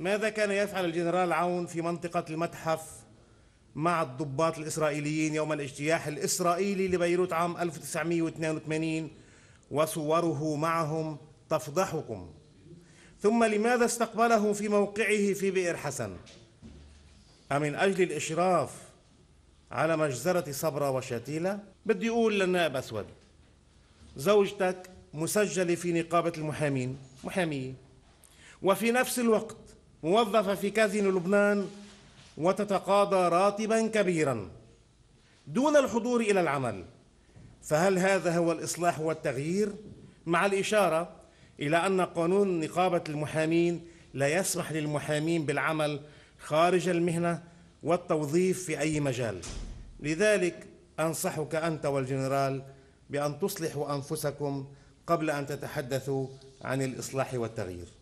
ماذا كان يفعل الجنرال عون في منطقة المتحف مع الضباط الإسرائيليين يوم الاجتياح الإسرائيلي لبيروت عام 1982 وصوره معهم تفضحكم ثم لماذا استقبله في موقعه في بئر حسن أمن أجل الإشراف على مجزرة صبرة وشتيلة بدي أقول للنائب أسود زوجتك مسجلة في نقابة المحامين محامية وفي نفس الوقت موظفة في كازينو لبنان وتتقاضى راتبا كبيرا دون الحضور إلى العمل فهل هذا هو الإصلاح والتغيير؟ مع الإشارة إلى أن قانون نقابة المحامين لا يسمح للمحامين بالعمل خارج المهنة والتوظيف في أي مجال لذلك أنصحك أنت والجنرال بأن تصلحوا أنفسكم قبل أن تتحدثوا عن الإصلاح والتغيير